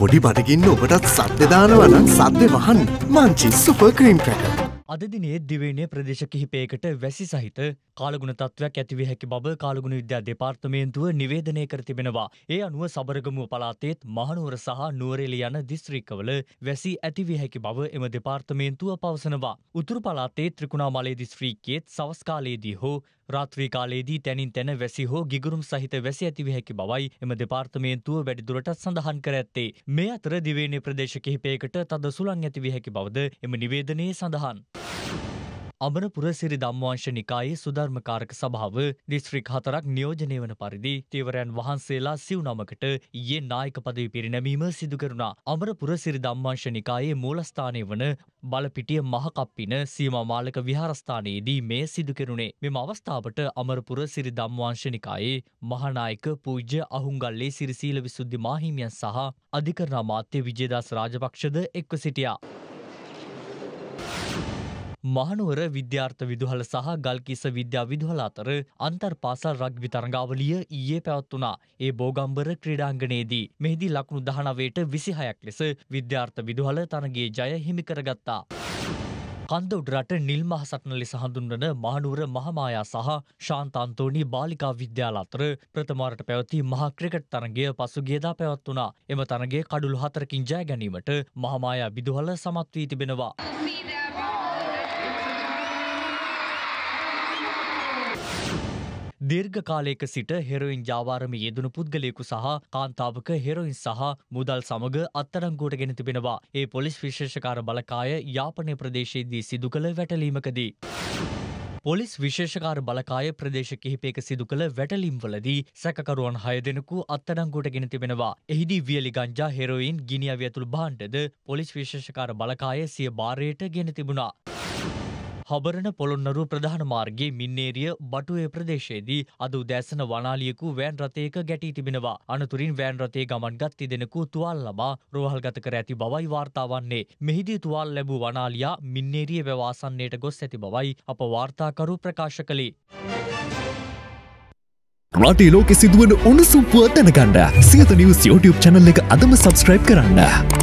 පොඩි බටකින්න ඔබටත් සත්‍ය දානවනම් සද්‍ය වහන් මංචි සුපර් ක්‍රීම් ක්‍රැකර්. අදදිනේ දිවයිනේ ප්‍රදේශ කිහිපයකට වැසි සහිත කාලගුණ තත්ත්වයක් ඇතිවිය හැකි බව කාලගුණ විද්‍යා දෙපාර්තමේන්තුව නිවේදනය කර තිබෙනවා. ඒ අනුව සබරගමුව පළාතේත් මහනුවර සහ නුවරඑළිය යන දිස්ත්‍රික්කවල වැසී ඇතිවිය හැකි බව එම දෙපාර්තමේන්තුව පවසනවා. උතුරු පළාතේ ත්‍රිකුණාමලය දිස්ත්‍රික්කයේත් සවස් කාලයේදී හෝ රාත්‍රී කාලයේදී තැනින් තැන වැසි හෝ ගිගුරුම් සහිත වැසි ඇතිවිය හැකි බවයි එම දෙපාර්තමේන්තුව වැඩිදුරටත් සඳහන් කර ඇත්තේ. මේ අතර දිවයිනේ ප්‍රදේශ කිහිපයකට තද සුළං ඇතිවිය හැකි බවද එම නිවේදනයේ සඳහන්. අමරපුර සිරි ධම්මවංශ නිකායේ සුධර්මකාරක සභාව දිස්ත්‍රික් හතරක් නියෝජනය වන පරිදි තීවරයන් වහන්සේලා සිව්නමකට ඊයේ නායක පදවි පිරිනැමීම සිදු කරුණා. අමරපුර සිරි ධම්මවංශ නිකායේ මූලස්ථානය වන බලපිටිය මහකප්පින සීමා මාලක විහාරස්ථානයේදී මේ සිදු කෙරුණේ. මෙම අවස්ථාවට අමරපුර සිරි ධම්මවංශ නිකායේ මහානායක පූජ්‍ය අහුන්ගල්ලේ සිරිසීල විසුද්ධි මාහිමියන් සහ අධිකරණ අමාත්‍ය විජේදාස් රාජපක්ෂද එක්ව සිටියා. මහනුවර විද්‍යාර්ථ විදුහල සහ ගල්කිස විද්‍යා විදුහල අතර අන්තර් පාසල් රග්බි තරඟාවලිය ඊයේ පැවත්වනා ඒ බෝගම්බර ක්‍රීඩාංගනයේදී මෙහිදී ලකුණු දහනවයට විසිහයක් ලෙස විද්‍යාර්ථ විදුහල තරගේ ජය හිමිකරගත්තා. කන්ද උඩරට නිල් මහසටන ලෙස හඳුන්වන මහනුවර මහමායා සහ ශාන්තන්තෝනි බාලිකා විද්‍යාල අතර ප්‍රථමාරට පැවති මහා ක්‍රිකට් තරගය පසුගියදා පැවත් වුණා. එම තරගේ කඩුළු හතරකින් ජය ගැනීමට මහමායා විදුහල සමත් වී තිබෙනවා. දීර්ඝ කාලයක සිට හෙරොයින් ජාවාරමේ යෙදුණු පුද්ගලයෙකු සහ කාන්තාවක හෙරොයින් සහ මුදල් සමග අත්අඩංගුවට ගෙන තිබෙනවා. ඒ පොලිස් විශේෂකාර බලකාය යාපනය ප්‍රදේශයේදී සිදු කළ වැටලීමකදී. පොලිස් විශේෂකාර බලකාය ප්‍රදේශ කිහිපයක සිදු කළ වැටලිම්වලදී සැකකරුවන් හය දෙනෙකු අත්තඩංගුවට ගෙන තිබෙනවා. එහිදී වියලි ගංජා හෙරෝයින් ගිනි අවි ඇතුළු භාණ්ඩද පොලිස් විශේෂකාර බලකාය සිය බාරයට ගෙන තිබුණා. හබරණ පොළොන්නරු ප්‍රධාන මාර්ගයේ මින්නේරිය බටුවේ ප්‍රදේශයේදී අද උදෑසන වනාලියකු වෑන් රථයක ගැටී තිබෙනවා. අනතුරින් වෑන් රථයේ ගමන් ගත් තිදෙනෙකු තුවාල ලබා රෝහල්ගත කර ඇති බවයි වාර්තා වන්නේ. මෙහිදී තුවාල ලැබූ වනාලියා මින්නේරිය වැවාසන්නයට ගොස් ඇති බවයි අප වාර්තාකරු ප්‍රකාශ කළේ. රටේ ලෝකෙ සිදුවන උණුසුම් පුව දැනගන්න සියත නිවුස් YouTube channel එක අදම subscribe කරන්න.